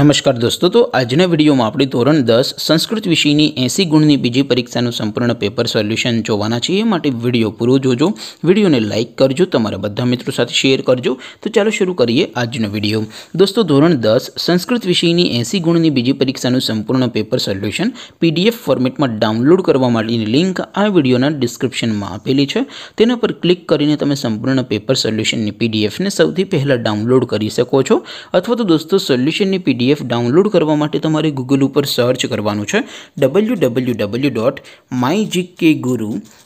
નમસ્કાર દોસ્તો તો આજના વિડિયોમાં આપણે ધોરણ 10 સંસ્કૃત વિષયની 80 ગુણની બીજી પરીક્ષાનું સંપૂર્ણ પેપર સોલ્યુશન જોવાના છીએ માટે વિડિયો પૂરો જોજો વિડિયોને લાઈક કરજો તમારા બધા મિત્રો સાથે શેર કરજો તો ચાલો શરૂ કરીએ આજનો વિડિયો દોસ્તો ધોરણ 10 સંસ્કૃત વિષયની 80 ગુણની બીજી પરીક્ષાનું સંપૂર્ણ પેપર સોલ્યુશન PDF ફોર્મેટમાં ડાઉનલોડ કરવા માટેની લિંક આ વિડિયોના ડિસ્ક્રિપ્શનમાં આપેલી છે તેના પર ક્લિક કરીને તમે સંપૂર્ણ પેપર સોલ્યુશનની PDF ને સૌથી પહેલા ડાઉનલોડ કરી શકો છો અથવા તો દોસ્તો સોલ્યુશનની પીડીએફ ડાઉનલોડ કરવા માટે તમારે ગૂગલ ઉપર સર્ચ કરવાનું છે W W W dot my GK guru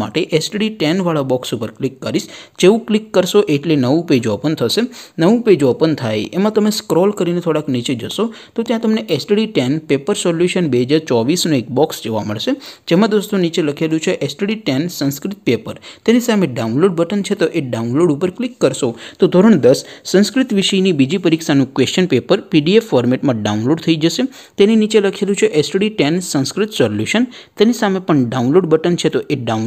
માટે STD 10 વાળો બોક્સ ઉપર ક્લિક કરશો જેવું ક્લિક કરશો એટલે નવું પેજ ઓપન થશે નવું પેજ ઓપન થાય એમાં તમે સ્ક્રોલ કરીને થોડક નીચે જશો તો ત્યાં તમને STD 10 પેપર સોલ્યુશન 2024 નો એક બોક્સ જોવા મળશે જેમાં દોસ્તો નીચે લખેલું છે STD 10 સંસ્કૃત પેપર તેની સામે ડાઉનલોડ બટન છે તો એ ડાઉનલોડ ઉપર ક્લિક કરશો તો ધોરણ 10 સંસ્કૃત વિષયની બીજી પરીક્ષાનું ક્વેશ્ચન પેપર PDF ફોર્મેટમાં ડાઉનલોડ થઈ જશે તેની નીચે લખેલું છે STD 10 સંસ્કૃત સોલ્યુશન તેની સામે પણ ડાઉનલોડ બટન છે તો એ ડાઉન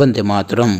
वंदे मातरम